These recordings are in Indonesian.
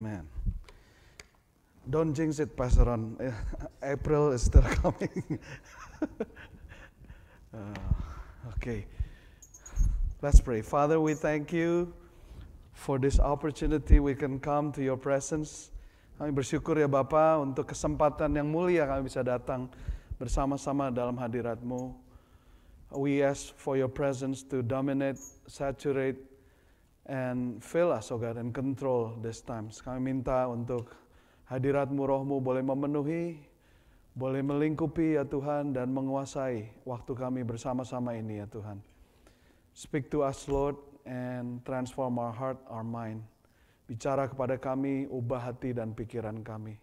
Man. Don't jinx it, Pastor Ron. April is still coming. uh, okay. Let's pray. Father, we thank you for this opportunity we can come to your presence. Kami bersyukur ya Bapa untuk kesempatan yang mulia kami bisa datang bersama-sama dalam hadiratmu. We ask for your presence to dominate, saturate and fill us, oh God, and control this time. Kami minta untuk hadiratmu, rohmu boleh memenuhi, boleh melingkupi ya Tuhan dan menguasai waktu kami bersama-sama ini ya Tuhan. Speak to us Lord and transform our heart, our mind. Bicara kepada kami, ubah hati dan pikiran kami.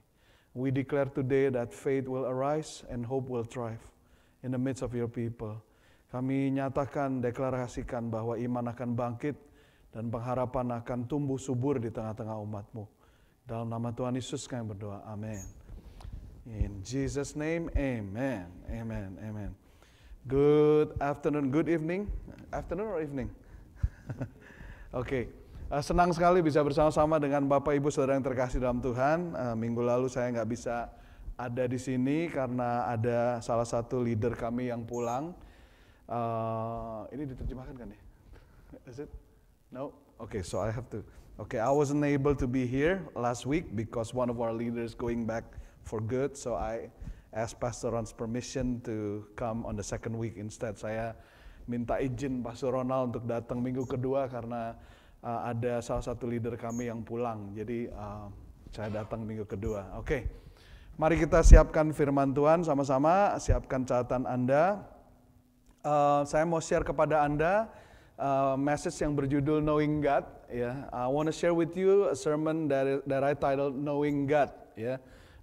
We declare today that faith will arise and hope will thrive in the midst of your people. Kami nyatakan, deklarasikan bahwa iman akan bangkit, dan pengharapan akan tumbuh subur di tengah-tengah umatmu. Dalam nama Tuhan Yesus kami berdoa. Amin. In Jesus name, amen. Amen. Amen. Good afternoon, good evening. Afternoon or evening? Oke. okay. Eh, senang sekali bisa bersama-sama dengan Bapak Ibu Saudara yang terkasih dalam Tuhan. Eh, minggu lalu saya nggak bisa ada di sini karena ada salah satu leader kami yang pulang. Eh, ini diterjemahkan kan ya? Is it? No? Okay, so I have to. Okay, I wasn't able to be here last week because one of our leaders going back for good. So I asked Pastor Ron's permission to come on the second week instead. Saya minta izin Pastor Ronald untuk datang minggu kedua karena uh, ada salah satu leader kami yang pulang. Jadi uh, saya datang minggu kedua. Oke. Okay. Mari kita siapkan firman Tuhan sama-sama, siapkan catatan Anda. Uh, saya mau share kepada Anda uh, message yang berjudul Knowing God. yeah. I want to share with you a sermon that that I titled Knowing God. yeah.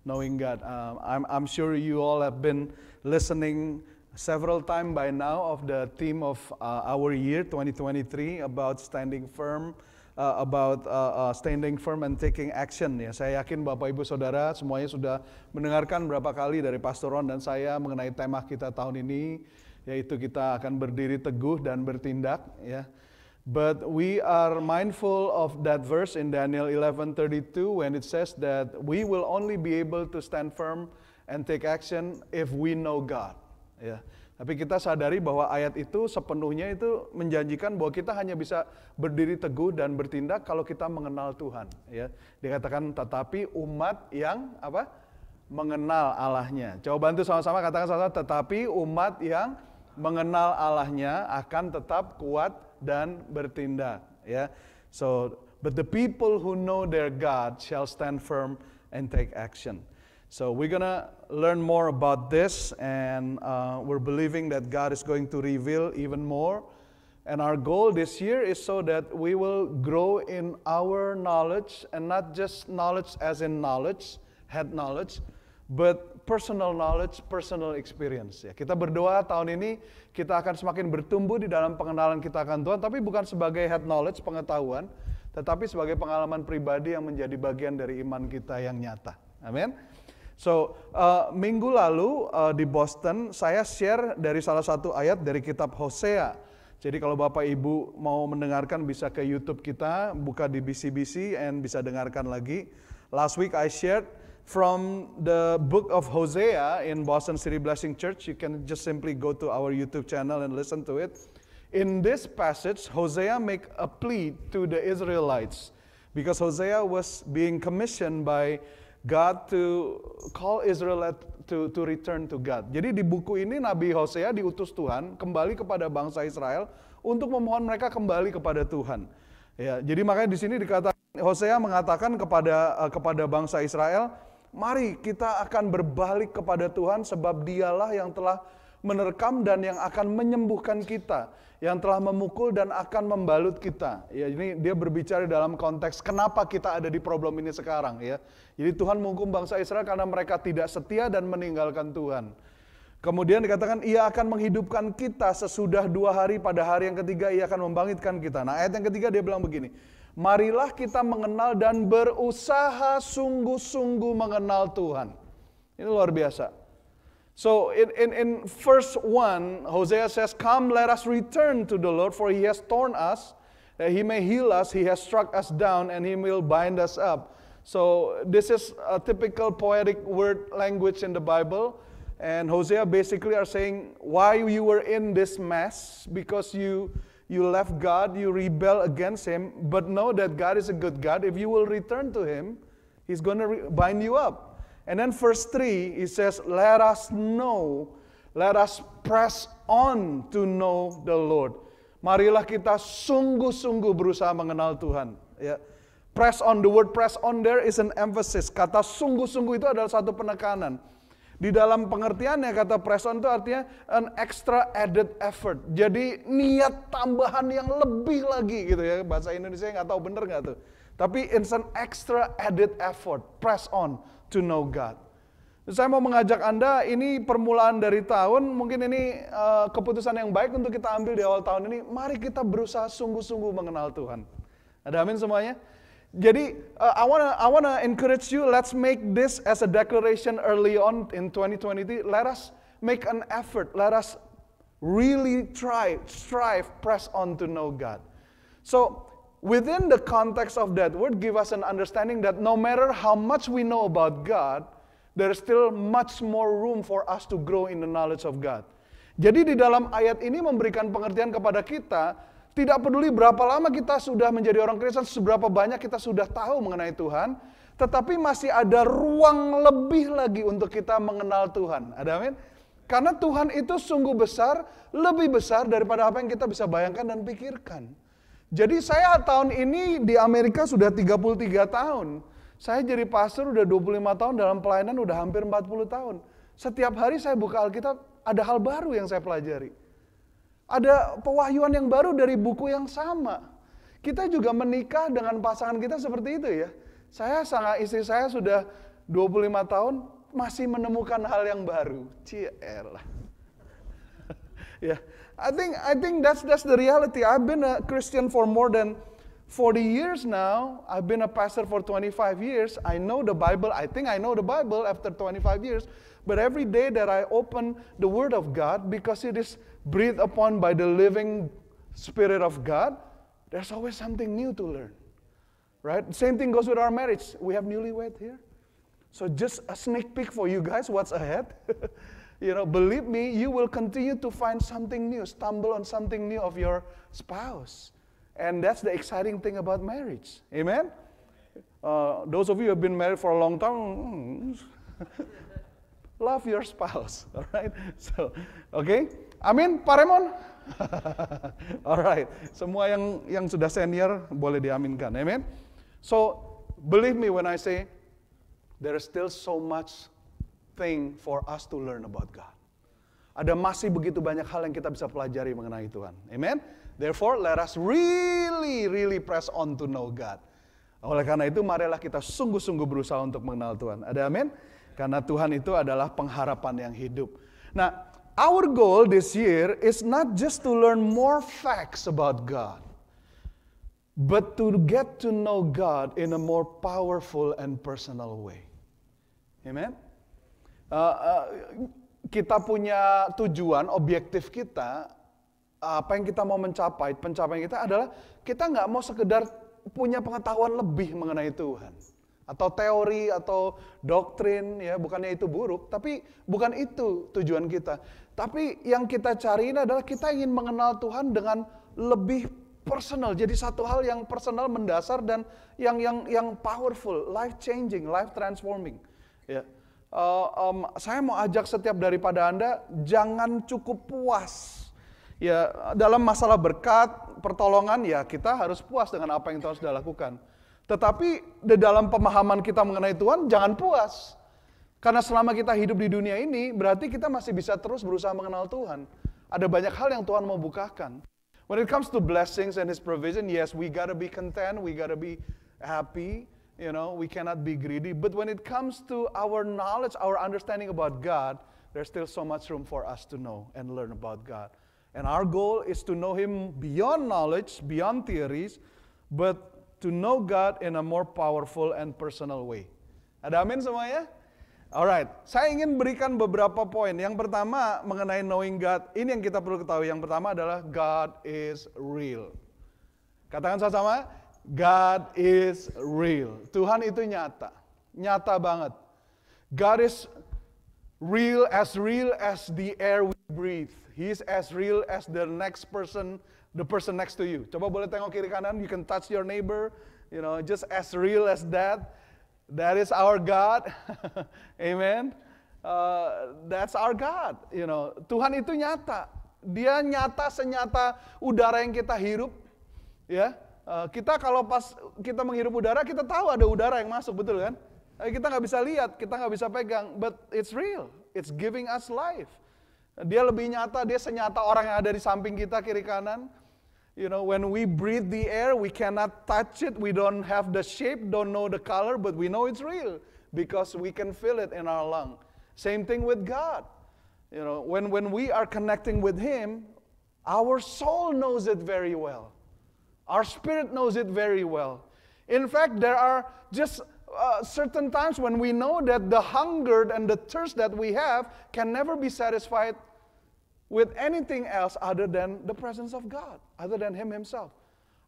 Knowing God. Um, I'm I'm sure you all have been listening several time by now of the theme of uh, our year 2023 about standing firm. Uh, about uh, uh, standing firm and taking action ya. Saya yakin Bapak Ibu Saudara semuanya sudah mendengarkan berapa kali dari Pastor Ron dan saya mengenai tema kita tahun ini yaitu kita akan berdiri teguh dan bertindak ya. But we are mindful of that verse in Daniel 11:32 when it says that we will only be able to stand firm and take action if we know God. Ya. Tapi kita sadari bahwa ayat itu sepenuhnya itu menjanjikan bahwa kita hanya bisa berdiri teguh dan bertindak kalau kita mengenal Tuhan, ya. Dikatakan tetapi umat yang apa? mengenal Allahnya. Coba bantu sama-sama katakan sama-sama tetapi umat yang mengenal Allahnya akan tetap kuat dan bertindak ya. So but the people who know their God shall stand firm and take action. So we're going to learn more about this and uh, we're believing that God is going to reveal even more. And our goal this year is so that we will grow in our knowledge and not just knowledge as in knowledge, head knowledge, but personal knowledge, personal experience. Ya, kita berdoa tahun ini kita akan semakin bertumbuh di dalam pengenalan kita akan Tuhan, tapi bukan sebagai head knowledge pengetahuan, tetapi sebagai pengalaman pribadi yang menjadi bagian dari iman kita yang nyata. Amin. So, uh, minggu lalu uh, di Boston saya share dari salah satu ayat dari kitab Hosea. Jadi kalau Bapak Ibu mau mendengarkan bisa ke YouTube kita, buka di BCBC and bisa dengarkan lagi. Last week I shared from the book of Hosea in Boston City Blessing Church. You can just simply go to our YouTube channel and listen to it. In this passage, Hosea make a plea to the Israelites because Hosea was being commissioned by God to call Israel to, to return to God. Jadi di buku ini Nabi Hosea diutus Tuhan kembali kepada bangsa Israel untuk memohon mereka kembali kepada Tuhan. Ya, jadi makanya di sini dikatakan Hosea mengatakan kepada uh, kepada bangsa Israel, Mari kita akan berbalik kepada Tuhan sebab dialah yang telah menerkam dan yang akan menyembuhkan kita, yang telah memukul dan akan membalut kita. Ya, ini dia berbicara dalam konteks kenapa kita ada di problem ini sekarang ya. Jadi Tuhan menghukum bangsa Israel karena mereka tidak setia dan meninggalkan Tuhan. Kemudian dikatakan ia akan menghidupkan kita sesudah dua hari pada hari yang ketiga ia akan membangkitkan kita. Nah ayat yang ketiga dia bilang begini, Marilah kita mengenal dan berusaha sungguh-sungguh mengenal Tuhan. Ini luar biasa. So in, in, in first one Hosea says, Come, let us return to the Lord, for he has torn us, that he may heal us, he has struck us down, and he will bind us up. So this is a typical poetic word language in the Bible. And Hosea basically are saying, why you were in this mess, because you you left God, you rebel against Him, but know that God is a good God. If you will return to Him, He's going to re- bind you up. And then, verse 3, it says, Let us know, let us press on to know the Lord. Marilah kita sungguh-sungguh berusaha mengenal Tuhan. Ya. Press on, the word press on there is an emphasis. Kata sungguh-sungguh itu adalah satu penekanan. Di dalam pengertiannya kata press on itu artinya an extra added effort. Jadi niat tambahan yang lebih lagi gitu ya. Bahasa Indonesia nggak tahu bener nggak tuh. Tapi it's an extra added effort. Press on to know God. Saya mau mengajak Anda, ini permulaan dari tahun, mungkin ini uh, keputusan yang baik untuk kita ambil di awal tahun ini. Mari kita berusaha sungguh-sungguh mengenal Tuhan. Ada amin semuanya? Jadi uh, I wanna I wanna encourage you. Let's make this as a declaration early on in 2023. Let us make an effort. Let us really try, strive, press on to know God. So within the context of that word, give us an understanding that no matter how much we know about God, there is still much more room for us to grow in the knowledge of God. Jadi di dalam ayat ini memberikan pengertian kepada kita Tidak peduli berapa lama kita sudah menjadi orang Kristen, seberapa banyak kita sudah tahu mengenai Tuhan, tetapi masih ada ruang lebih lagi untuk kita mengenal Tuhan. Ada amin? Karena Tuhan itu sungguh besar, lebih besar daripada apa yang kita bisa bayangkan dan pikirkan. Jadi saya tahun ini di Amerika sudah 33 tahun. Saya jadi pastor udah 25 tahun, dalam pelayanan udah hampir 40 tahun. Setiap hari saya buka Alkitab, ada hal baru yang saya pelajari. Ada pewahyuan yang baru dari buku yang sama. Kita juga menikah dengan pasangan kita seperti itu ya. Saya sama istri saya sudah 25 tahun masih menemukan hal yang baru. Ciel. ya, yeah. I think I think that's that's the reality. I've been a Christian for more than 40 years now. I've been a pastor for 25 years. I know the Bible. I think I know the Bible after 25 years. But every day that I open the Word of God, because it is breathed upon by the living Spirit of God, there's always something new to learn. Right? Same thing goes with our marriage. We have newlywed here. So just a sneak peek for you guys what's ahead. you know, believe me, you will continue to find something new, stumble on something new of your spouse. And that's the exciting thing about marriage. Amen? Uh, those of you who have been married for a long time, hmm, love your spouse. All right? So, okay? Amin, Paremon? Remon? all right. Semua yang yang sudah senior boleh diaminkan. Amen? So, believe me when I say there is still so much thing for us to learn about God. Ada masih begitu banyak hal yang kita bisa pelajari mengenai Tuhan. Amen? Therefore, let us really, really press on to know God. Oleh karena itu, marilah kita sungguh-sungguh berusaha untuk mengenal Tuhan. Ada amin? Karena Tuhan itu adalah pengharapan yang hidup. Nah, our goal this year is not just to learn more facts about God, but to get to know God in a more powerful and personal way. Amen? Uh, uh, kita punya tujuan, objektif kita apa yang kita mau mencapai, pencapaian kita adalah kita nggak mau sekedar punya pengetahuan lebih mengenai Tuhan atau teori atau doktrin ya bukannya itu buruk tapi bukan itu tujuan kita tapi yang kita cari ini adalah kita ingin mengenal Tuhan dengan lebih personal jadi satu hal yang personal mendasar dan yang yang yang powerful life changing life transforming ya uh, um, saya mau ajak setiap daripada anda jangan cukup puas Ya, dalam masalah berkat, pertolongan ya kita harus puas dengan apa yang Tuhan sudah lakukan. Tetapi di dalam pemahaman kita mengenai Tuhan jangan puas. Karena selama kita hidup di dunia ini berarti kita masih bisa terus berusaha mengenal Tuhan. Ada banyak hal yang Tuhan mau bukakan. When it comes to blessings and his provision, yes, we gotta be content, we gotta be happy, you know, we cannot be greedy. But when it comes to our knowledge, our understanding about God, there's still so much room for us to know and learn about God. And our goal is to know Him beyond knowledge, beyond theories, but to know God in a more powerful and personal way. Ada amin semuanya? Alright, saya ingin berikan beberapa poin. Yang pertama mengenai knowing God, ini yang kita perlu ketahui. Yang pertama adalah God is real. Katakan sama-sama, God is real. Tuhan itu nyata, nyata banget. God is real as real as the air we breathe. He's as real as the next person, the person next to you. Coba boleh tengok kiri kanan, you can touch your neighbor, you know, just as real as that. That is our God. Amen. Uh, that's our God, you know. Tuhan itu nyata. Dia nyata senyata udara yang kita hirup, ya. Uh, kita kalau pas kita menghirup udara, kita tahu ada udara yang masuk, betul kan? Eh, kita nggak bisa lihat, kita nggak bisa pegang, but it's real. It's giving us life. Dia lebih nyata, dia senyata orang yang ada di samping kita kiri kanan. You know, when we breathe the air, we cannot touch it, we don't have the shape, don't know the color, but we know it's real because we can feel it in our lung. Same thing with God. You know, when, when we are connecting with Him, our soul knows it very well. Our spirit knows it very well. In fact, there are just Uh, certain times when we know that the hunger and the thirst that we have can never be satisfied with anything else other than the presence of God, other than Him Himself.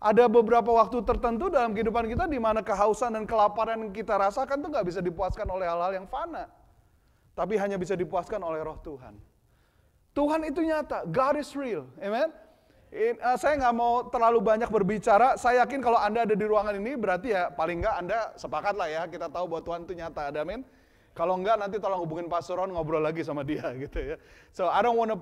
Ada beberapa waktu tertentu dalam kehidupan kita di mana kehausan dan kelaparan yang kita rasakan itu nggak bisa dipuaskan oleh hal-hal yang fana. Tapi hanya bisa dipuaskan oleh roh Tuhan. Tuhan itu nyata. God is real. Amen? In, uh, saya nggak mau terlalu banyak berbicara. Saya yakin kalau Anda ada di ruangan ini berarti ya paling nggak Anda sepakat lah ya. Kita tahu bahwa Tuhan itu nyata. Ada amin. Kalau nggak nanti tolong hubungin Pastor Ron ngobrol lagi sama dia gitu ya. So I don't want to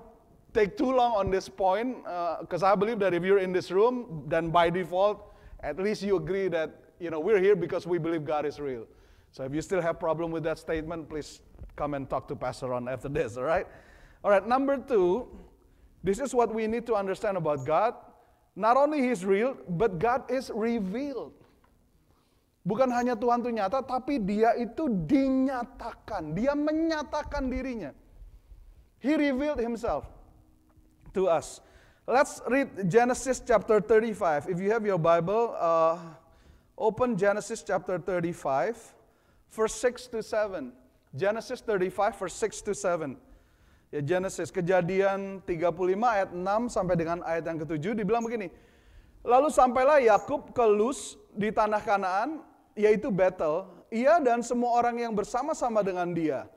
take too long on this point. Because eh, uh, I believe that if you're in this room then by default at least you agree that you know we're here because we believe God is real. So if you still have problem with that statement please come and talk to Pastor Ron after this. Alright. Alright. Number two. This is what we need to understand about God. Not only He's real, but God is revealed. Bukan hanya Tuhan itu nyata, tapi dia itu dinyatakan. Dia menyatakan dirinya. He revealed himself to us. Let's read Genesis chapter 35. If you have your Bible, uh, open Genesis chapter 35, verse 6 to 7. Genesis 35, verse 6 to 7. Ya Genesis, kejadian 35 ayat 6 sampai dengan ayat yang ketujuh dibilang begini. Lalu sampailah Yakub ke Luz di tanah Kanaan, yaitu Bethel ia dan semua orang yang bersama-sama dengan dia.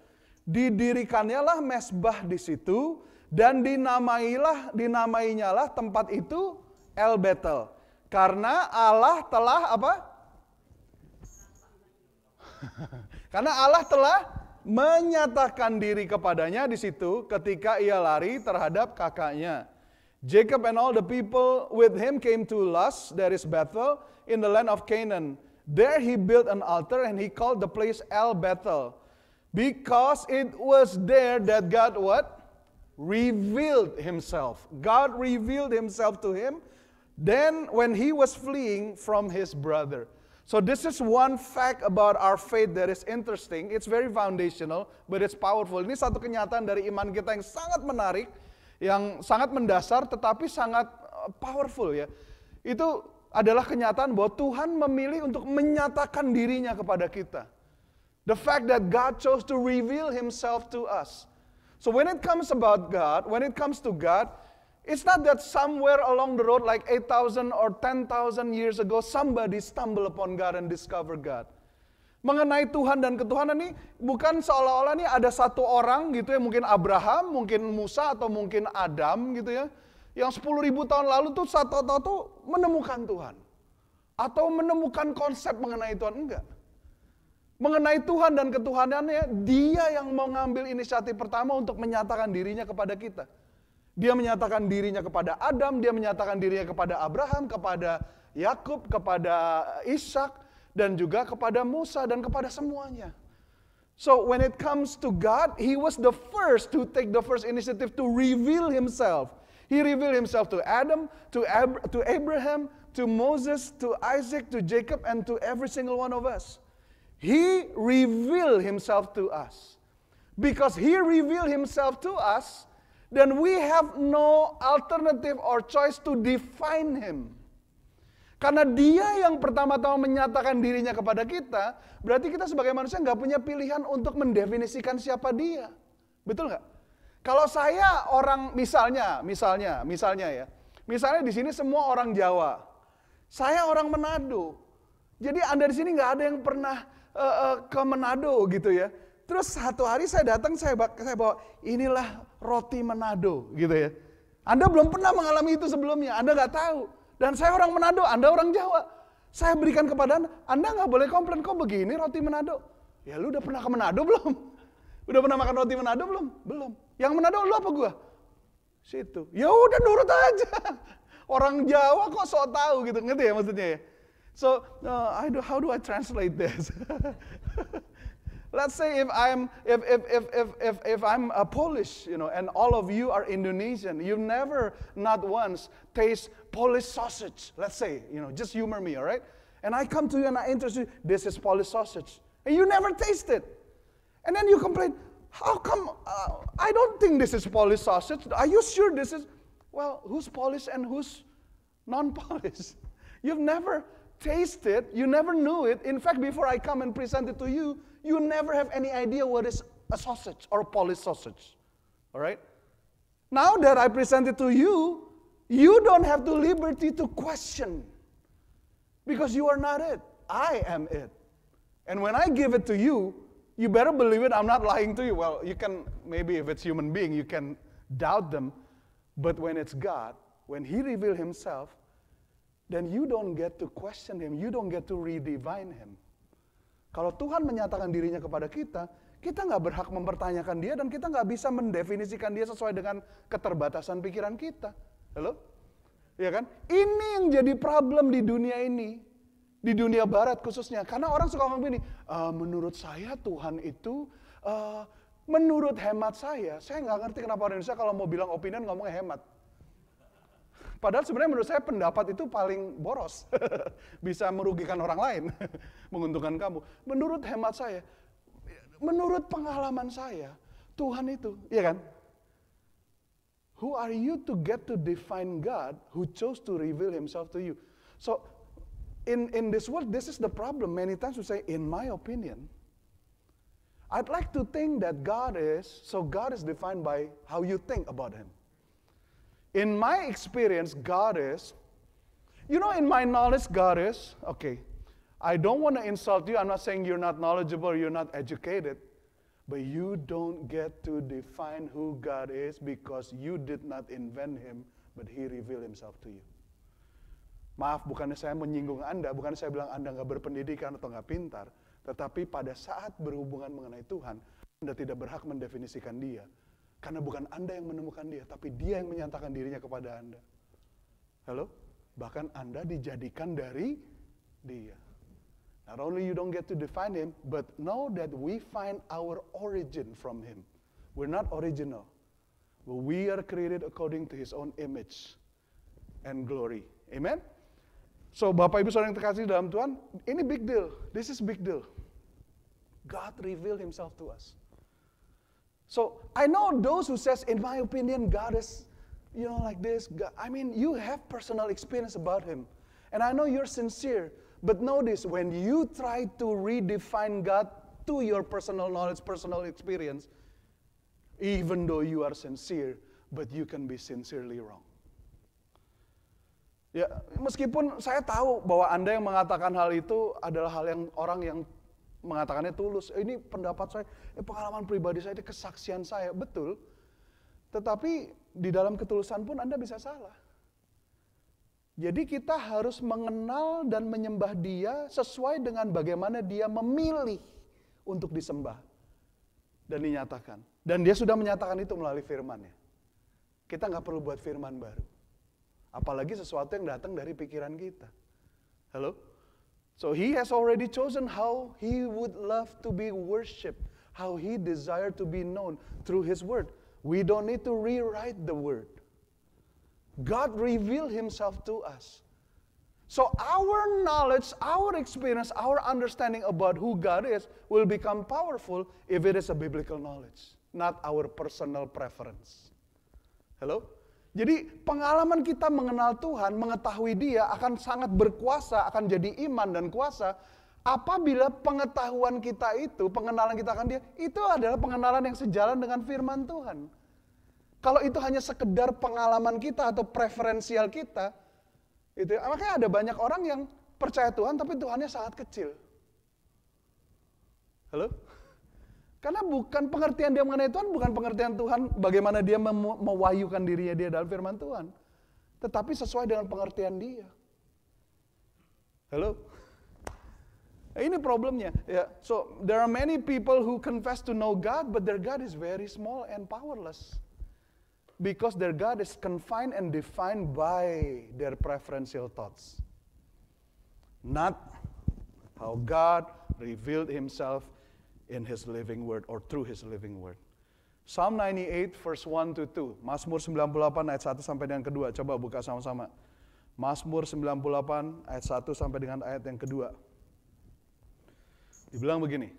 Didirikannya lah mesbah di situ dan dinamailah dinamainya lah tempat itu El Bethel Karena Allah telah apa? Karena Allah telah menyatakan diri kepadanya di situ ketika ia lari terhadap kakaknya. Jacob and all the people with him came to Luz, there is Bethel, in the land of Canaan. There he built an altar and he called the place El Bethel, because it was there that God what? Revealed himself. God revealed himself to him. Then when he was fleeing from his brother. So, this is one fact about our faith that is interesting. It's very foundational, but it's powerful. Ini satu kenyataan dari iman kita yang sangat menarik, yang sangat mendasar, tetapi sangat eh, powerful ya. Itu adalah kenyataan bahwa Tuhan memilih untuk menyatakan dirinya kepada kita. The fact that God chose to reveal Himself to us. So, when it comes about God, when it comes to God, It's not that somewhere along the road, like 8,000 or 10,000 years ago, somebody stumbled upon God and discovered God. Mengenai Tuhan dan ketuhanan ini bukan seolah-olah nih ada satu orang gitu ya, mungkin Abraham, mungkin Musa atau mungkin Adam gitu ya, yang 10.000 tahun lalu tuh satu atau tuh menemukan Tuhan. Atau menemukan konsep mengenai Tuhan, enggak. Mengenai Tuhan dan ketuhanannya, dia yang mau ngambil inisiatif pertama untuk menyatakan dirinya kepada kita. Dia menyatakan dirinya kepada Adam, dia menyatakan dirinya kepada Abraham, kepada Yakub, kepada Ishak, dan juga kepada Musa dan kepada semuanya. So when it comes to God, he was the first to take the first initiative to reveal himself. He revealed himself to Adam, to, Ab- to Abraham, to Moses, to Isaac, to Jacob, and to every single one of us. He revealed himself to us. Because he revealed himself to us, then we have no alternative or choice to define him. Karena dia yang pertama-tama menyatakan dirinya kepada kita, berarti kita sebagai manusia nggak punya pilihan untuk mendefinisikan siapa dia. Betul nggak? Kalau saya orang misalnya, misalnya, misalnya ya, misalnya di sini semua orang Jawa, saya orang Manado, jadi anda di sini nggak ada yang pernah uh, uh, ke Manado gitu ya. Terus satu hari saya datang saya, saya bawa inilah roti Manado gitu ya. Anda belum pernah mengalami itu sebelumnya, Anda nggak tahu. Dan saya orang Manado, Anda orang Jawa. Saya berikan kepada Anda, Anda nggak boleh komplain kok begini roti Manado. Ya lu udah pernah ke Manado belum? Udah pernah makan roti Manado belum? Belum. Yang Manado lu apa gua? Situ. Ya udah nurut aja. Orang Jawa kok sok tahu gitu, ngerti ya maksudnya ya? So, uh, I do, how do I translate this? Let's say if I'm, if, if, if, if, if, if I'm a uh, Polish, you know, and all of you are Indonesian, you've never, not once, taste Polish sausage, let's say, you know, just humor me, all right? And I come to you and I introduce you, this is Polish sausage. And you never taste it. And then you complain, how come, uh, I don't think this is Polish sausage. Are you sure this is, well, who's Polish and who's non-Polish? You've never tasted, you never knew it. In fact, before I come and present it to you, you never have any idea what is a sausage or a Polish sausage. All right? Now that I present it to you, you don't have the liberty to question because you are not it. I am it. And when I give it to you, you better believe it, I'm not lying to you. Well, you can, maybe if it's human being, you can doubt them. But when it's God, when He reveals Himself, then you don't get to question Him. You don't get to redivine Him. Kalau Tuhan menyatakan dirinya kepada kita, kita nggak berhak mempertanyakan dia dan kita nggak bisa mendefinisikan dia sesuai dengan keterbatasan pikiran kita. Halo? ya kan? Ini yang jadi problem di dunia ini. Di dunia barat khususnya. Karena orang suka ngomong begini. e, ah, menurut saya Tuhan itu, e, menurut hemat saya, saya nggak ngerti kenapa orang Indonesia kalau mau bilang opinion ngomongnya hemat. Padahal sebenarnya menurut saya pendapat itu paling boros. Bisa merugikan orang lain, menguntungkan kamu. Menurut hemat saya, menurut pengalaman saya, Tuhan itu, ya kan? Who are you to get to define God who chose to reveal himself to you? So, in, in this world, this is the problem. Many times we say, in my opinion, I'd like to think that God is, so God is defined by how you think about him. In my experience, God is, you know, in my knowledge, God is, okay, I don't want to insult you. I'm not saying you're not knowledgeable, you're not educated, but you don't get to define who God is because you did not invent him, but he revealed himself to you. Maaf, bukannya saya menyinggung Anda, bukannya saya bilang Anda nggak berpendidikan atau nggak pintar, tetapi pada saat berhubungan mengenai Tuhan, Anda tidak berhak mendefinisikan dia, karena bukan Anda yang menemukan dia, tapi dia yang menyatakan dirinya kepada Anda. Halo? Bahkan Anda dijadikan dari dia. Not only you don't get to define him, but know that we find our origin from him. We're not original. But we are created according to his own image and glory. Amen? So Bapak Ibu Saudara yang terkasih dalam Tuhan, ini big deal. This is big deal. God revealed himself to us. So I know those who says, in my opinion, God is, you know, like this. God. I mean, you have personal experience about Him, and I know you're sincere. But notice when you try to redefine God to your personal knowledge, personal experience, even though you are sincere, but you can be sincerely wrong. Ya, meskipun saya tahu bahwa Anda yang mengatakan hal itu adalah hal yang orang yang mengatakannya tulus. Eh, ini pendapat saya, ini eh, pengalaman pribadi saya, ini kesaksian saya. Betul. Tetapi di dalam ketulusan pun Anda bisa salah. Jadi kita harus mengenal dan menyembah dia sesuai dengan bagaimana dia memilih untuk disembah dan dinyatakan. Dan dia sudah menyatakan itu melalui firmannya. Kita nggak perlu buat firman baru. Apalagi sesuatu yang datang dari pikiran kita. Halo? So he has already chosen how he would love to be worshiped, how he desired to be known through his word. We don't need to rewrite the word. God revealed himself to us. So our knowledge, our experience, our understanding about who God is will become powerful if it is a biblical knowledge, not our personal preference. Hello? Jadi pengalaman kita mengenal Tuhan, mengetahui dia akan sangat berkuasa, akan jadi iman dan kuasa apabila pengetahuan kita itu, pengenalan kita akan dia, itu adalah pengenalan yang sejalan dengan firman Tuhan. Kalau itu hanya sekedar pengalaman kita atau preferensial kita, itu ah, makanya ada banyak orang yang percaya Tuhan tapi Tuhannya sangat kecil. Halo? Karena bukan pengertian dia mengenai Tuhan, bukan pengertian Tuhan bagaimana dia mewahyukan dirinya dia dalam firman Tuhan. Tetapi sesuai dengan pengertian dia. Halo? Ini problemnya. Yeah. So, there are many people who confess to know God, but their God is very small and powerless. Because their God is confined and defined by their preferential thoughts. Not how God revealed himself in His living word or through His living word. Psalm 98 verse 1 to 2. Mazmur 98 ayat 1 sampai dengan kedua. Coba buka sama-sama. Mazmur 98 ayat 1 sampai dengan ayat yang kedua. Dibilang begini.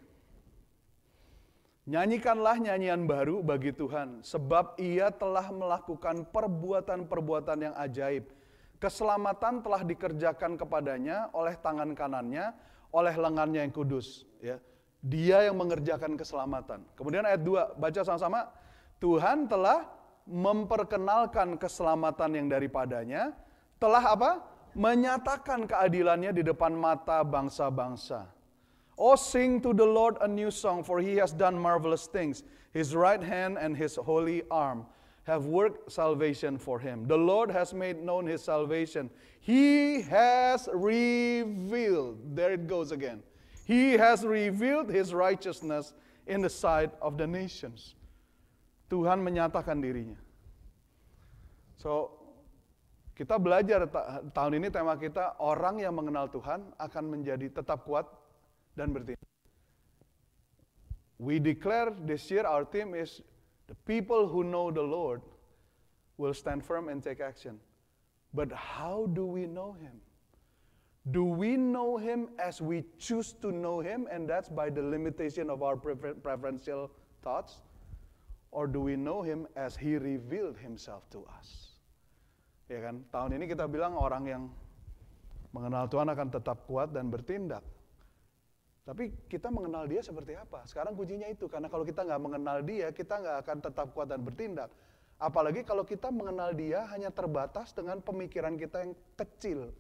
Nyanyikanlah nyanyian baru bagi Tuhan, sebab ia telah melakukan perbuatan-perbuatan yang ajaib. Keselamatan telah dikerjakan kepadanya oleh tangan kanannya, oleh lengannya yang kudus. Ya. Dia yang mengerjakan keselamatan. Kemudian ayat 2, baca sama-sama. Tuhan telah memperkenalkan keselamatan yang daripadanya, telah apa? Menyatakan keadilannya di depan mata bangsa-bangsa. Oh sing to the Lord a new song, for he has done marvelous things. His right hand and his holy arm have worked salvation for him. The Lord has made known his salvation. He has revealed. There it goes again. He has revealed his righteousness in the sight of the nations. Tuhan menyatakan dirinya. So, kita belajar ta tahun ini tema kita orang yang mengenal Tuhan akan menjadi tetap kuat dan bertindak. We declare this year our theme is the people who know the Lord will stand firm and take action. But how do we know him? Do we know Him as we choose to know Him, and that's by the limitation of our prefer preferential thoughts? Or do we know Him as He revealed Himself to us? Ya kan, tahun ini kita bilang orang yang mengenal Tuhan akan tetap kuat dan bertindak. Tapi kita mengenal Dia seperti apa? Sekarang kuncinya itu, karena kalau kita nggak mengenal Dia, kita nggak akan tetap kuat dan bertindak. Apalagi kalau kita mengenal Dia hanya terbatas dengan pemikiran kita yang kecil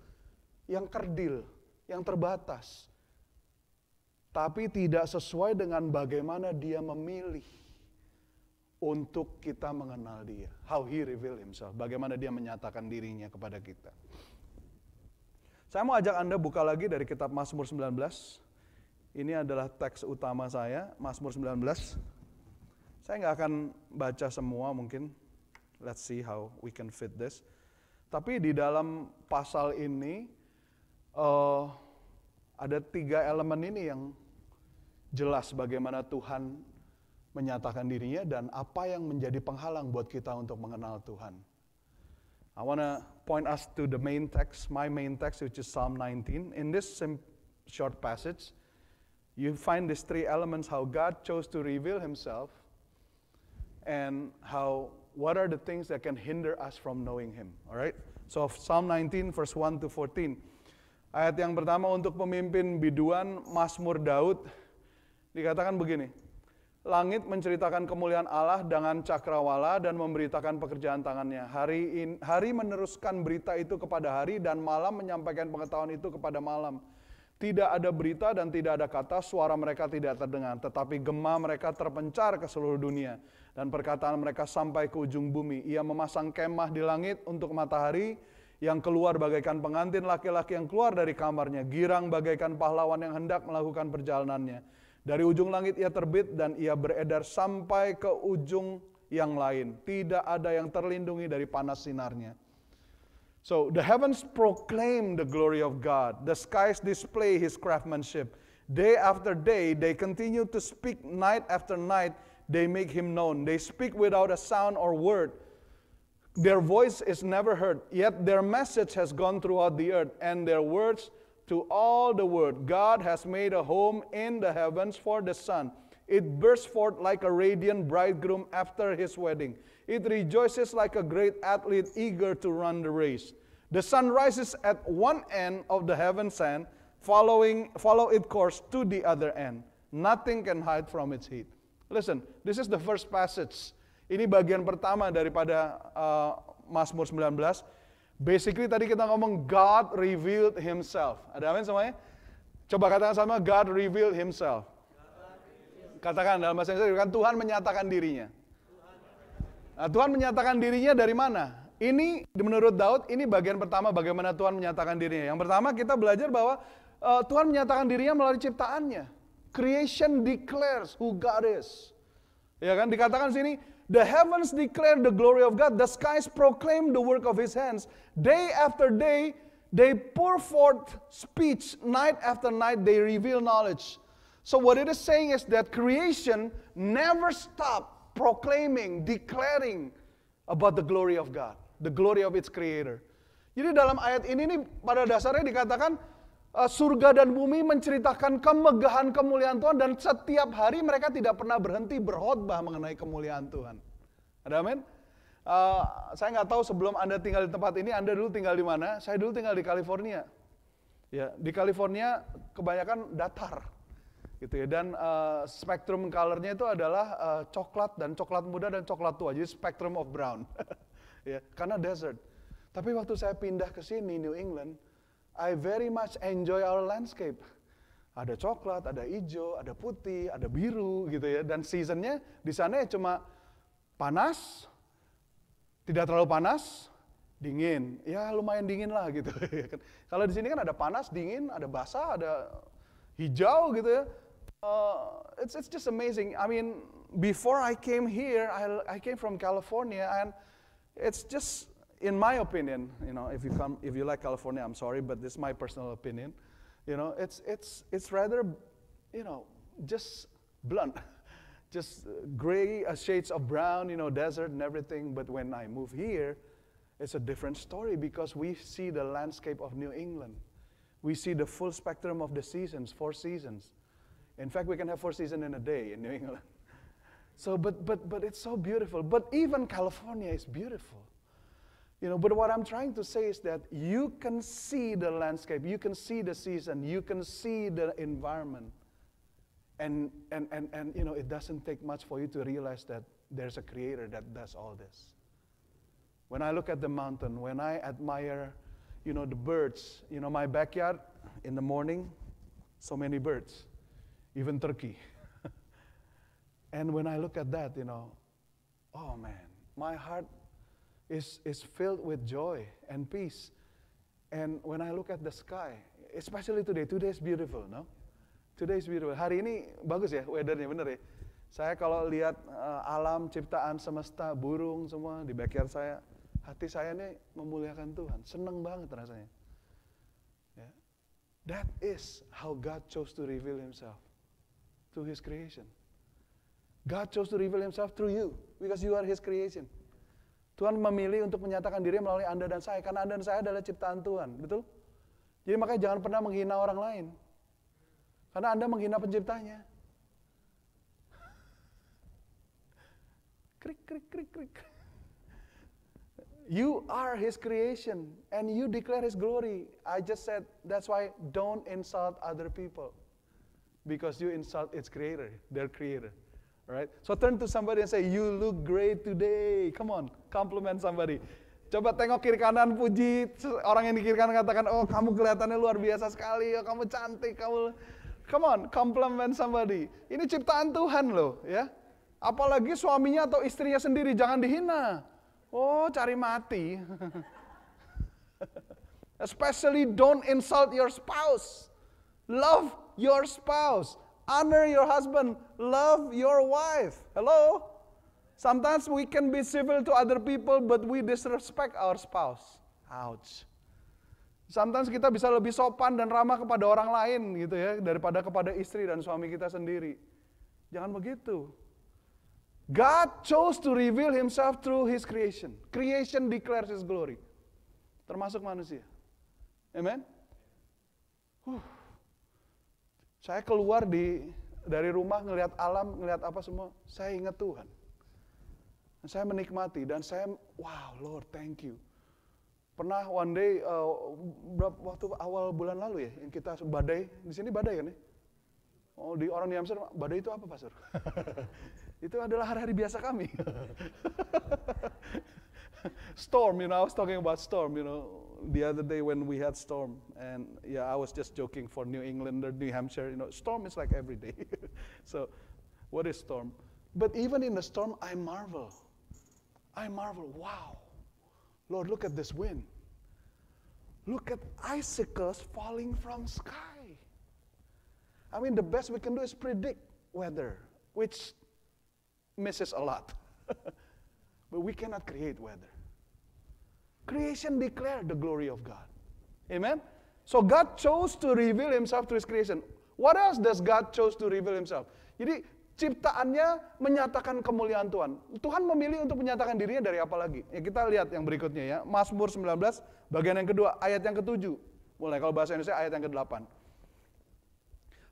yang kerdil, yang terbatas. Tapi tidak sesuai dengan bagaimana dia memilih untuk kita mengenal dia. How he reveal himself. Bagaimana dia menyatakan dirinya kepada kita. Saya mau ajak Anda buka lagi dari kitab Mazmur 19. Ini adalah teks utama saya, Mazmur 19. Saya nggak akan baca semua mungkin. Let's see how we can fit this. Tapi di dalam pasal ini uh, ada tiga elemen ini yang jelas bagaimana Tuhan menyatakan dirinya dan apa yang menjadi penghalang buat kita untuk mengenal Tuhan. I want to point us to the main text, my main text which is Psalm 19. In this short passage, you find these three elements how God chose to reveal himself and how what are the things that can hinder us from knowing him, all right? So Psalm 19 verse 1 to 14. Ayat yang pertama untuk pemimpin biduan Mazmur Daud dikatakan begini. Langit menceritakan kemuliaan Allah dengan cakrawala dan memberitakan pekerjaan tangannya. Hari in, hari meneruskan berita itu kepada hari dan malam menyampaikan pengetahuan itu kepada malam. Tidak ada berita dan tidak ada kata, suara mereka tidak terdengar, tetapi gema mereka terpencar ke seluruh dunia dan perkataan mereka sampai ke ujung bumi. Ia memasang kemah di langit untuk matahari yang keluar bagaikan pengantin laki-laki yang keluar dari kamarnya, girang bagaikan pahlawan yang hendak melakukan perjalanannya. Dari ujung langit ia terbit dan ia beredar sampai ke ujung yang lain. Tidak ada yang terlindungi dari panas sinarnya. So the heavens proclaim the glory of God. The skies display his craftsmanship. Day after day they continue to speak night after night they make him known. They speak without a sound or word. Their voice is never heard, yet their message has gone throughout the earth, and their words to all the world. God has made a home in the heavens for the sun. It bursts forth like a radiant bridegroom after his wedding. It rejoices like a great athlete eager to run the race. The sun rises at one end of the heaven's and, following follow its course to the other end. Nothing can hide from its heat. Listen, this is the first passage Ini bagian pertama daripada uh, Mazmur 19. Basically tadi kita ngomong God revealed himself. Ada amin semuanya? Coba katakan sama God revealed himself. Katakan dalam bahasa Inggris kan Tuhan menyatakan dirinya. Nah, Tuhan menyatakan dirinya dari mana? Ini menurut Daud ini bagian pertama bagaimana Tuhan menyatakan dirinya. Yang pertama kita belajar bahwa uh, Tuhan menyatakan dirinya melalui ciptaannya. Creation declares who God is. Ya kan dikatakan sini The heavens declare the glory of God, the skies proclaim the work of his hands. Day after day, they pour forth speech. Night after night, they reveal knowledge. So, what it is saying is that creation never stopped proclaiming, declaring about the glory of God, the glory of its creator. Jadi dalam ayat ini nih pada dasarnya dikatakan Eh, surga dan bumi menceritakan kemegahan kemuliaan Tuhan dan setiap hari mereka tidak pernah berhenti berkhotbah mengenai kemuliaan Tuhan. Ada amin? Uh, saya nggak tahu sebelum Anda tinggal di tempat ini, Anda dulu tinggal di mana? Saya dulu tinggal di California. Ya, di California kebanyakan datar. Gitu ya. Dan uh, spektrum colornya itu adalah uh, coklat dan coklat muda dan coklat tua. Jadi spectrum of brown. ya, karena desert. Tapi waktu saya pindah ke sini New England, I very much enjoy our landscape. Ada coklat, ada hijau, ada putih, ada biru gitu ya. Dan seasonnya di sana ya cuma panas, tidak terlalu panas, dingin. Ya lumayan dingin lah gitu. Kan, kalau di sini kan ada panas, dingin, ada basah, ada hijau gitu ya. Uh, it's it's just amazing. I mean, before I came here, I I came from California and it's just in my opinion, you know, if you come, if you like California, I'm sorry, but this is my personal opinion. You know, it's it's it's rather, you know, just blunt, just gray uh, shades of brown, you know, desert and everything. But when I move here, it's a different story because we see the landscape of New England. We see the full spectrum of the seasons, four seasons. In fact, we can have four seasons in a day in New England. So, but, but, but it's so beautiful. But even California is beautiful. You know, but what I'm trying to say is that you can see the landscape, you can see the season, you can see the environment. And, and, and, and you know, it doesn't take much for you to realize that there's a creator that does all this. When I look at the mountain, when I admire, you know, the birds, you know, my backyard in the morning, so many birds, even turkey. and when I look at that, you know, oh man, my heart is, is filled with joy and peace. And when I look at the sky, especially today, today is beautiful, no? Today is beautiful. Hari ini bagus ya weathernya, bener ya? Saya kalau lihat uh, alam, ciptaan semesta, burung semua di backyard saya, hati saya ini memuliakan Tuhan. Seneng banget rasanya. Yeah. That is how God chose to reveal himself to his creation. God chose to reveal himself through you because you are his creation. Tuhan memilih untuk menyatakan diri melalui Anda dan saya. Karena Anda dan saya adalah ciptaan Tuhan. Betul? Jadi makanya jangan pernah menghina orang lain. Karena Anda menghina penciptanya. Krik, krik, krik, krik. You are His creation and you declare His glory. I just said that's why don't insult other people because you insult its creator, their creator. All right? So turn to somebody and say, You look great today. Come on compliment somebody. Coba tengok kiri kanan puji orang yang di kiri kanan katakan, "Oh, kamu kelihatannya luar biasa sekali. Oh, kamu cantik, kamu Come on, compliment somebody. Ini ciptaan Tuhan loh, ya. Apalagi suaminya atau istrinya sendiri jangan dihina. Oh, cari mati. Especially don't insult your spouse. Love your spouse. Honor your husband. Love your wife. Hello? Sometimes we can be civil to other people, but we disrespect our spouse. Ouch. Sometimes kita bisa lebih sopan dan ramah kepada orang lain gitu ya, daripada kepada istri dan suami kita sendiri. Jangan begitu. God chose to reveal himself through his creation. Creation declares his glory. Termasuk manusia. Amen? Huh. Saya keluar di dari rumah ngelihat alam, ngelihat apa semua, saya ingat Tuhan. Dan saya menikmati dan saya, wow Lord, thank you. Pernah one day, uh, waktu awal bulan lalu ya, yang kita badai, di sini badai kan ya? Oh, di orang di Amsterdam, badai itu apa Pastor? itu adalah hari-hari biasa kami. storm, you know, I was talking about storm, you know, the other day when we had storm, and yeah, I was just joking for New England or New Hampshire, you know, storm is like every day. so, what is storm? But even in the storm, I marvel. I marvel, wow, Lord, look at this wind. Look at icicles falling from sky. I mean, the best we can do is predict weather, which misses a lot. but we cannot create weather. Creation declared the glory of God. Amen? So God chose to reveal himself to his creation. What else does God chose to reveal himself? Jadi Ciptaannya menyatakan kemuliaan Tuhan. Tuhan memilih untuk menyatakan dirinya dari apa lagi? Ya kita lihat yang berikutnya ya. Mazmur 19 bagian yang kedua, ayat yang ketujuh. Mulai kalau bahasa Indonesia ayat yang ke-8.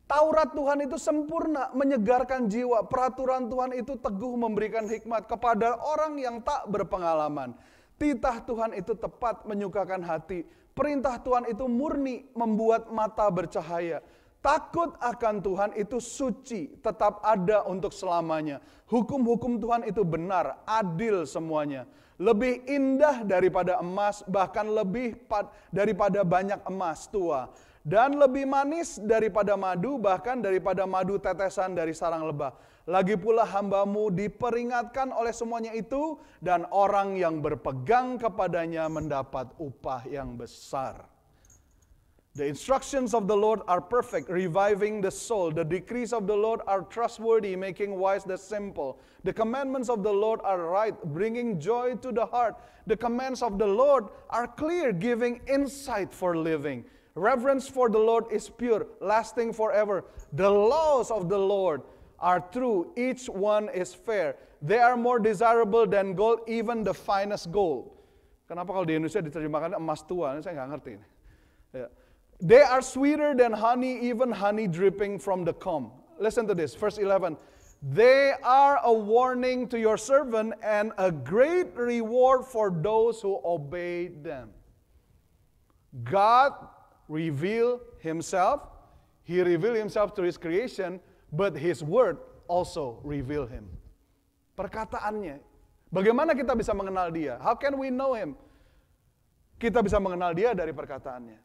Taurat Tuhan itu sempurna menyegarkan jiwa. Peraturan Tuhan itu teguh memberikan hikmat kepada orang yang tak berpengalaman. Titah Tuhan itu tepat menyukakan hati. Perintah Tuhan itu murni membuat mata bercahaya. Takut akan Tuhan itu suci, tetap ada untuk selamanya. Hukum-hukum Tuhan itu benar, adil semuanya. Lebih indah daripada emas, bahkan lebih daripada banyak emas tua dan lebih manis daripada madu, bahkan daripada madu tetesan dari sarang lebah. Lagi pula hambamu diperingatkan oleh semuanya itu, dan orang yang berpegang kepadanya mendapat upah yang besar. The instructions of the Lord are perfect, reviving the soul. The decrees of the Lord are trustworthy, making wise the simple. The commandments of the Lord are right, bringing joy to the heart. The commands of the Lord are clear, giving insight for living. Reverence for the Lord is pure, lasting forever. The laws of the Lord are true, each one is fair. They are more desirable than gold, even the finest gold. Kenapa kalau di Indonesia diterjemahkan emas tua? Ini saya nggak ngerti. Ya. They are sweeter than honey, even honey dripping from the comb. Listen to this, verse 11. They are a warning to your servant and a great reward for those who obey them. God revealed himself. He revealed himself to his creation, but his word also revealed him. Perkataannya. Bagaimana kita bisa mengenal dia? How can we know him? Kita bisa mengenal dia dari perkataannya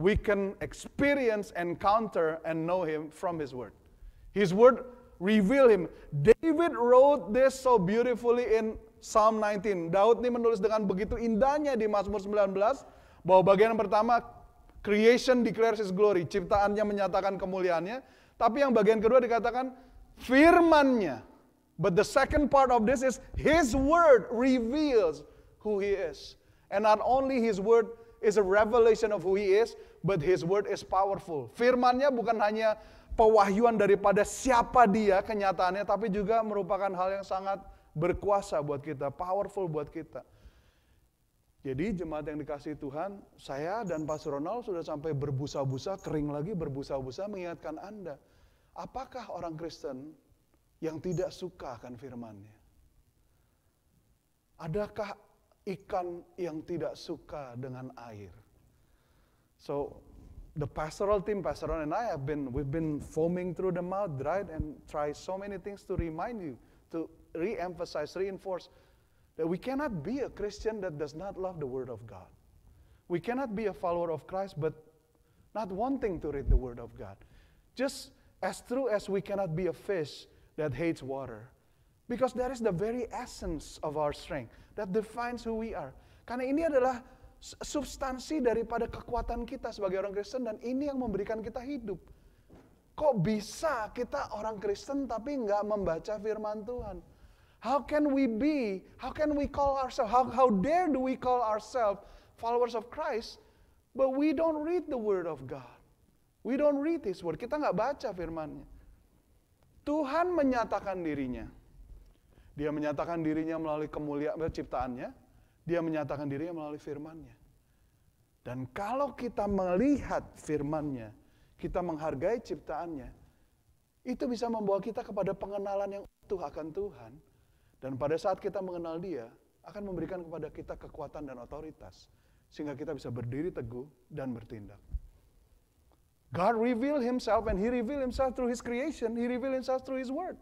we can experience, encounter, and know him from his word. His word reveal him. David wrote this so beautifully in Psalm 19. Daud ini menulis dengan begitu indahnya di Mazmur 19 bahwa bagian pertama creation declares his glory, ciptaannya menyatakan kemuliaannya, tapi yang bagian kedua dikatakan firmannya. But the second part of this is his word reveals who he is. And not only his word is a revelation of who he is, but his word is powerful. Firmannya bukan hanya pewahyuan daripada siapa dia kenyataannya, tapi juga merupakan hal yang sangat berkuasa buat kita, powerful buat kita. Jadi jemaat yang dikasih Tuhan, saya dan Pastor Ronald sudah sampai berbusa-busa, kering lagi berbusa-busa mengingatkan Anda. Apakah orang Kristen yang tidak suka akan firmannya? Adakah ikan yang tidak suka dengan air? So the pastoral team, Pastor and I have been, we've been foaming through the mouth, right? And try so many things to remind you, to re-emphasize, reinforce that we cannot be a Christian that does not love the Word of God. We cannot be a follower of Christ, but not wanting to read the Word of God. Just as true as we cannot be a fish that hates water. Because that is the very essence of our strength. That defines who we are. Karena ini adalah substansi daripada kekuatan kita sebagai orang Kristen dan ini yang memberikan kita hidup. Kok bisa kita orang Kristen tapi nggak membaca firman Tuhan? How can we be? How can we call ourselves? How, how dare do we call ourselves followers of Christ? But we don't read the word of God. We don't read his word. Kita nggak baca firmannya. Tuhan menyatakan dirinya. Dia menyatakan dirinya melalui kemuliaan ciptaannya. Dia menyatakan dirinya melalui firman-Nya. Dan kalau kita melihat firman-Nya, kita menghargai ciptaannya, itu bisa membawa kita kepada pengenalan yang utuh akan Tuhan. Dan pada saat kita mengenal dia, akan memberikan kepada kita kekuatan dan otoritas. Sehingga kita bisa berdiri teguh dan bertindak. God revealed himself and he revealed himself through his creation. He revealed himself through his word.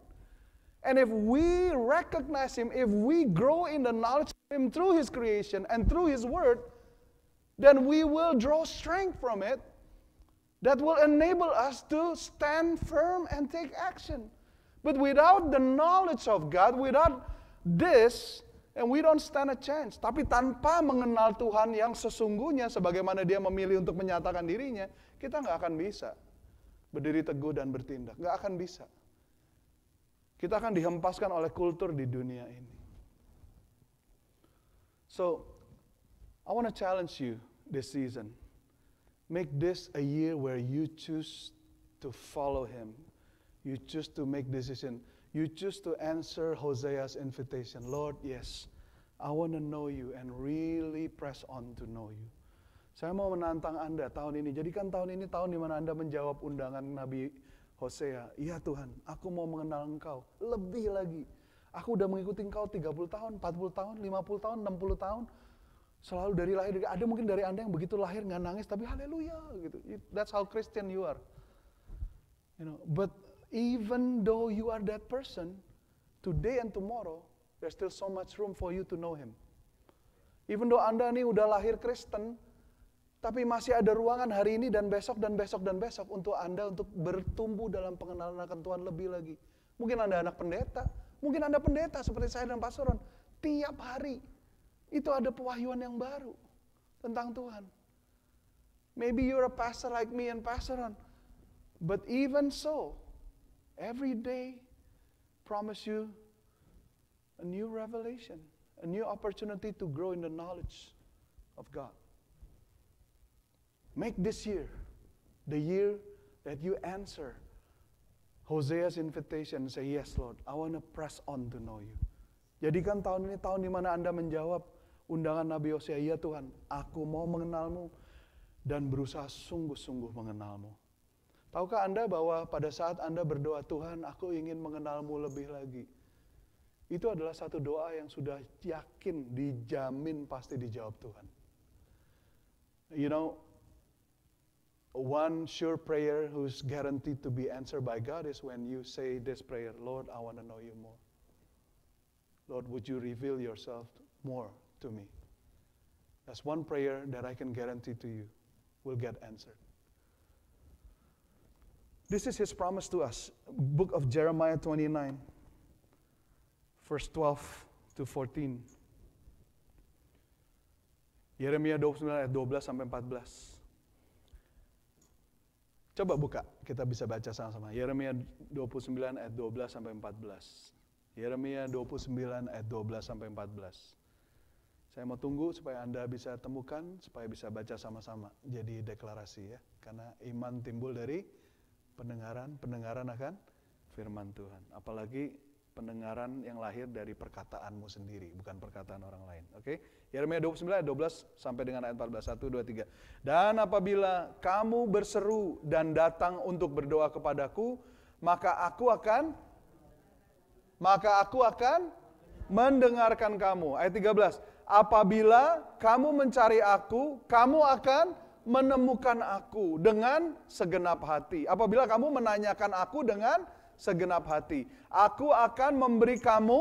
And if we recognize him, if we grow in the knowledge Him through His creation and through His Word, then we will draw strength from it that will enable us to stand firm and take action. But without the knowledge of God, without this, and we don't stand a chance. Tapi tanpa mengenal Tuhan yang sesungguhnya, sebagaimana Dia memilih untuk menyatakan dirinya, kita nggak akan bisa berdiri teguh dan bertindak. Nggak akan bisa. Kita akan dihempaskan oleh kultur di dunia ini. So I want to challenge you this season. Make this a year where you choose to follow him. You choose to make decision. You choose to answer Hosea's invitation. Lord, yes, I want to know you and really press on to know you. Saya mau menantang Anda tahun ini. Jadikan tahun ini tahun di mana Anda menjawab undangan Nabi Hosea. Iya Tuhan, aku mau mengenal Engkau lebih lagi Aku udah mengikuti engkau 30 tahun, 40 tahun, 50 tahun, 60 tahun. Selalu dari lahir, ada mungkin dari Anda yang begitu lahir nggak nangis, tapi haleluya gitu. That's how Christian you are. You know, but even though you are that person, today and tomorrow, there's still so much room for you to know Him. Even though Anda nih udah lahir Kristen, tapi masih ada ruangan hari ini dan besok dan besok dan besok untuk Anda untuk bertumbuh dalam pengenalan akan Tuhan lebih lagi. Mungkin Anda anak pendeta, Mungkin Anda pendeta seperti saya dan Pak Soron. Tiap hari itu ada pewahyuan yang baru tentang Tuhan. Maybe you're a pastor like me and Pastor Ron. But even so, every day promise you a new revelation, a new opportunity to grow in the knowledge of God. Make this year the year that you answer Hosea's invitation, say, yes Lord, I want to press on to know you. Jadikan tahun ini tahun di mana Anda menjawab undangan Nabi Hosea, ya Tuhan, aku mau mengenalmu dan berusaha sungguh-sungguh mengenalmu. Tahukah Anda bahwa pada saat Anda berdoa, Tuhan, aku ingin mengenalmu lebih lagi. Itu adalah satu doa yang sudah yakin, dijamin pasti dijawab Tuhan. You know, one sure prayer who's guaranteed to be answered by God is when you say this prayer Lord, I want to know you more. Lord, would you reveal yourself more to me? That's one prayer that I can guarantee to you will get answered. This is his promise to us. Book of Jeremiah 29, verse 12 to 14. Yeremia 29 ayat 12 sampai 14. Coba buka, kita bisa baca sama-sama. Yeremia 29 ayat 12 sampai 14. Yeremia 29 ayat 12 sampai 14. Saya mau tunggu supaya Anda bisa temukan, supaya bisa baca sama-sama. Jadi deklarasi ya, karena iman timbul dari pendengaran, pendengaran akan firman Tuhan. Apalagi pendengaran yang lahir dari perkataanmu sendiri, bukan perkataan orang lain. Oke? Okay? Yeremia 29 ayat 12 sampai dengan ayat 14 1 2 3. Dan apabila kamu berseru dan datang untuk berdoa kepadaku, maka aku akan maka aku akan mendengarkan kamu. Ayat 13. Apabila kamu mencari aku, kamu akan menemukan aku dengan segenap hati. Apabila kamu menanyakan aku dengan segenap hati. Aku akan memberi kamu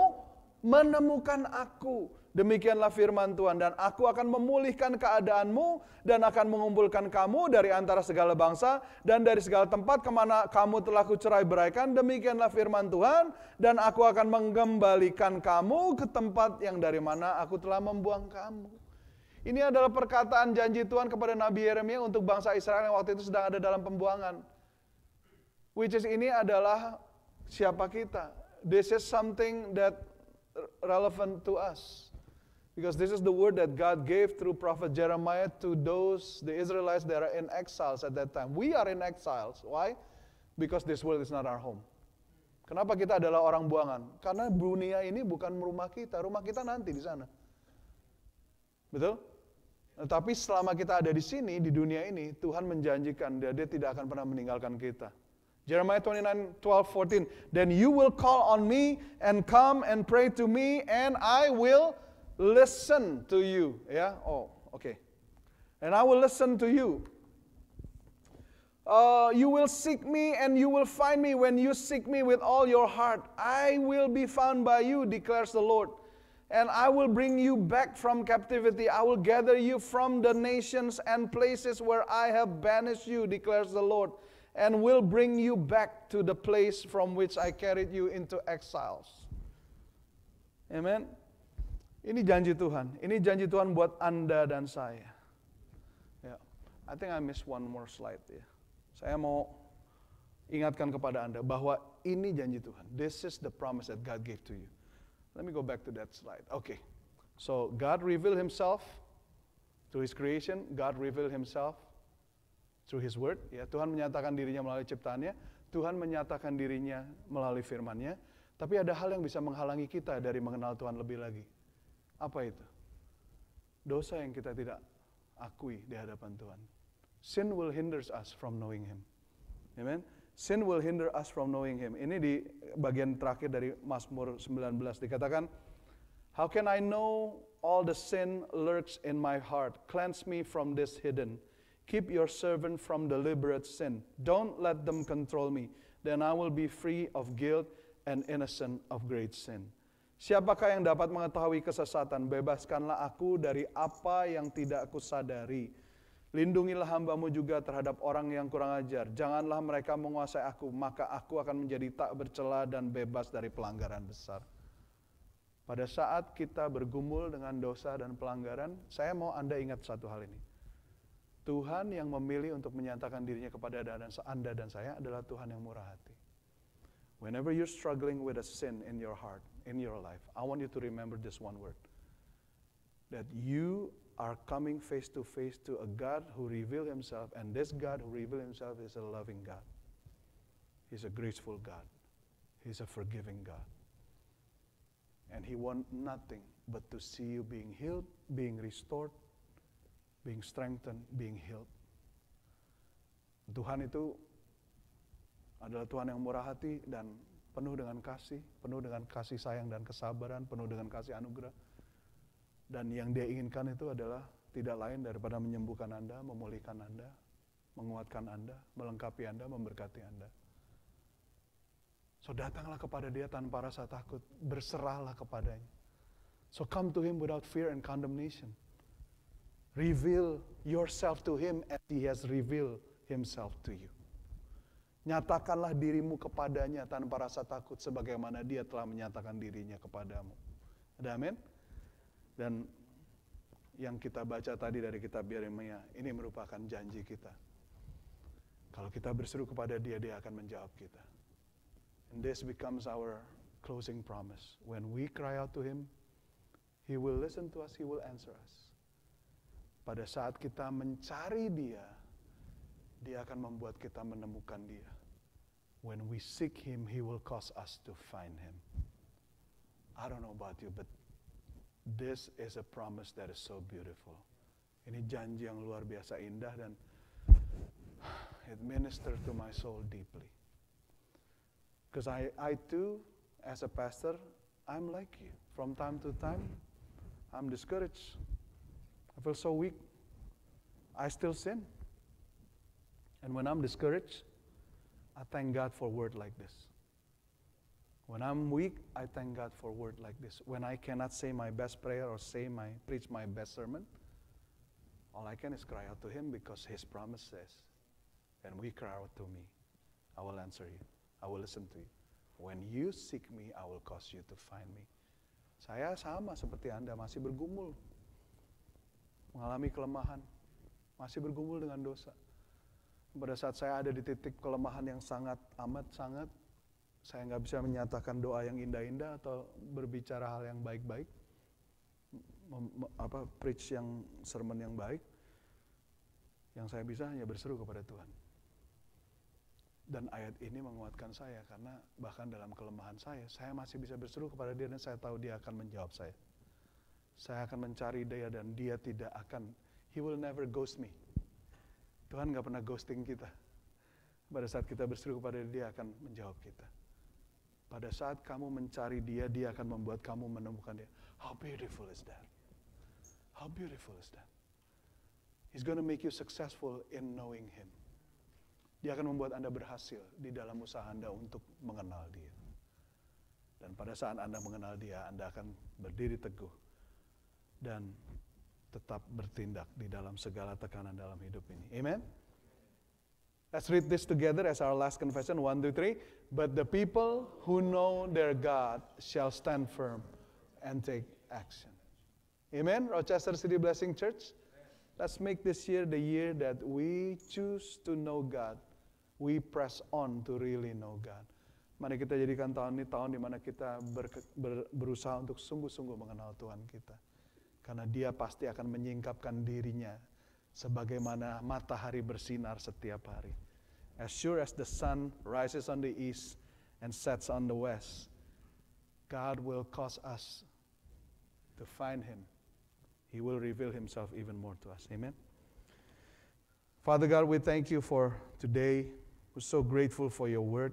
menemukan aku. Demikianlah firman Tuhan dan aku akan memulihkan keadaanmu dan akan mengumpulkan kamu dari antara segala bangsa dan dari segala tempat kemana kamu telah kucerai beraikan. Demikianlah firman Tuhan dan aku akan mengembalikan kamu ke tempat yang dari mana aku telah membuang kamu. Ini adalah perkataan janji Tuhan kepada Nabi Yeremia untuk bangsa Israel yang waktu itu sedang ada dalam pembuangan. Which is ini adalah siapa kita. This is something that relevant to us. Because this is the word that God gave through prophet Jeremiah to those, the Israelites that are in exiles at that time. We are in exiles. Why? Because this world is not our home. Kenapa kita adalah orang buangan? Karena dunia ini bukan rumah kita. Rumah kita nanti di sana. Betul? Nah, tapi selama kita ada di sini, di dunia ini, Tuhan menjanjikan dia, dia tidak akan pernah meninggalkan kita. Jeremiah 29, 12, 14. Then you will call on me and come and pray to me, and I will listen to you. Yeah? Oh, okay. And I will listen to you. Uh, you will seek me and you will find me when you seek me with all your heart. I will be found by you, declares the Lord. And I will bring you back from captivity. I will gather you from the nations and places where I have banished you, declares the Lord and will bring you back to the place from which I carried you into exiles. Amen. Ini janji Tuhan. Ini janji Tuhan buat Anda dan saya. Yeah. I think I missed one more slide Yeah. Saya mau ingatkan kepada Anda bahwa ini janji Tuhan. This is the promise that God gave to you. Let me go back to that slide. Okay. So God revealed himself to his creation. God revealed himself through His Word. Ya, Tuhan menyatakan dirinya melalui ciptaannya, Tuhan menyatakan dirinya melalui Firman-Nya. Tapi ada hal yang bisa menghalangi kita dari mengenal Tuhan lebih lagi. Apa itu? Dosa yang kita tidak akui di hadapan Tuhan. Sin will hinder us from knowing Him. Amen. Sin will hinder us from knowing Him. Ini di bagian terakhir dari Mazmur 19 dikatakan, How can I know all the sin lurks in my heart? Cleanse me from this hidden. Keep your servant from deliberate sin. Don't let them control me. Then I will be free of guilt and innocent of great sin. Siapakah yang dapat mengetahui kesesatan? Bebaskanlah aku dari apa yang tidak aku sadari. Lindungilah hambamu juga terhadap orang yang kurang ajar. Janganlah mereka menguasai aku, maka aku akan menjadi tak bercela dan bebas dari pelanggaran besar. Pada saat kita bergumul dengan dosa dan pelanggaran, saya mau Anda ingat satu hal ini. Tuhan yang memilih untuk menyatakan dirinya kepada Anda dan saya adalah Tuhan yang murah hati. Whenever you're struggling with a sin in your heart, in your life, I want you to remember this one word that you are coming face to face to a God who revealed himself, and this God who revealed himself is a loving God. He's a graceful God. He's a forgiving God. And He wants nothing but to see you being healed, being restored, being strengthened, being healed. Tuhan itu adalah Tuhan yang murah hati dan penuh dengan kasih, penuh dengan kasih sayang dan kesabaran, penuh dengan kasih anugerah. Dan yang dia inginkan itu adalah tidak lain daripada menyembuhkan Anda, memulihkan Anda, menguatkan Anda, melengkapi Anda, memberkati Anda. So datanglah kepada dia tanpa rasa takut, berserahlah kepadanya. So come to him without fear and condemnation. Reveal yourself to Him as He has revealed Himself to you. Nyatakanlah dirimu kepadanya tanpa rasa takut sebagaimana dia telah menyatakan dirinya kepadamu. Ada amin? Dan yang kita baca tadi dari kitab Yeremia, ini merupakan janji kita. Kalau kita berseru kepada dia, dia akan menjawab kita. And this becomes our closing promise. When we cry out to him, he will listen to us, he will answer us. Pada saat kita mencari Dia, Dia akan membuat kita menemukan Dia. When we seek Him, He will cause us to find Him. I don't know about you, but this is a promise that is so beautiful. Ini janji yang luar biasa indah dan it to my soul deeply. Because I, I too, as a pastor, I'm like you. From time to time, I'm discouraged. I feel so weak. I still sin. And when I'm discouraged, I thank God for a word like this. When I'm weak, I thank God for a word like this. When I cannot say my best prayer or say my preach my best sermon, all I can is cry out to him because his promise says, and we cry out to me, I will answer you. I will listen to you. When you seek me, I will cause you to find me. Saya sama seperti Anda masih bergumul mengalami kelemahan, masih bergumul dengan dosa. Pada saat saya ada di titik kelemahan yang sangat amat sangat, saya nggak bisa menyatakan doa yang indah-indah atau berbicara hal yang baik-baik, apa preach yang sermon yang baik. Yang saya bisa hanya berseru kepada Tuhan. Dan ayat ini menguatkan saya karena bahkan dalam kelemahan saya, saya masih bisa berseru kepada Dia dan saya tahu Dia akan menjawab saya. Saya akan mencari dia dan dia tidak akan, he will never ghost me. Tuhan gak pernah ghosting kita. Pada saat kita berseru kepada dia, dia akan menjawab kita. Pada saat kamu mencari dia, dia akan membuat kamu menemukan dia. How beautiful is that? How beautiful is that? He's gonna make you successful in knowing him. Dia akan membuat Anda berhasil di dalam usaha Anda untuk mengenal dia. Dan pada saat Anda mengenal dia, Anda akan berdiri teguh dan tetap bertindak di dalam segala tekanan dalam hidup ini. Amen. Let's read this together as our last confession. One, two, three. But the people who know their God shall stand firm and take action. Amen. Rochester City Blessing Church. Let's make this year the year that we choose to know God. We press on to really know God. Mari kita jadikan tahun ini tahun di mana kita ber, ber, berusaha untuk sungguh-sungguh mengenal Tuhan kita. Karena dia pasti akan menyingkapkan dirinya sebagaimana matahari bersinar setiap hari. As sure as the sun rises on the east and sets on the west, God will cause us to find him. He will reveal himself even more to us. Amen. Father God, we thank you for today. We're so grateful for your word.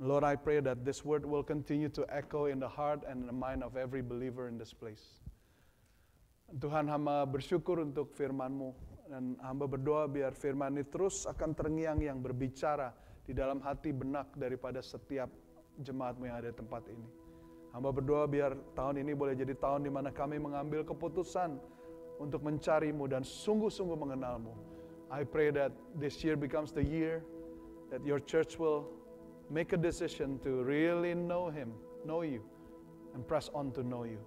Lord, I pray that this word will continue to echo in the heart and the mind of every believer in this place. Tuhan hamba bersyukur untuk firman-Mu dan hamba berdoa biar firman ini terus akan terngiang yang berbicara di dalam hati benak daripada setiap jemaatmu yang ada di tempat ini. Hamba berdoa biar tahun ini boleh jadi tahun di mana kami mengambil keputusan untuk mencarimu dan sungguh-sungguh mengenalmu. I pray that this year becomes the year that your church will make a decision to really know him, know you, and press on to know you.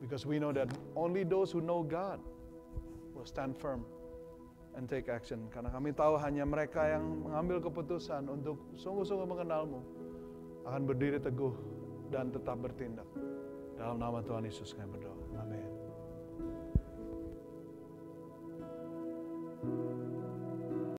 Because we know that only those who know God will stand firm and take action. Karena kami tahu hanya mereka yang mengambil keputusan untuk sungguh-sungguh mengenalmu akan berdiri teguh dan tetap bertindak. Dalam nama Tuhan Yesus kami berdoa.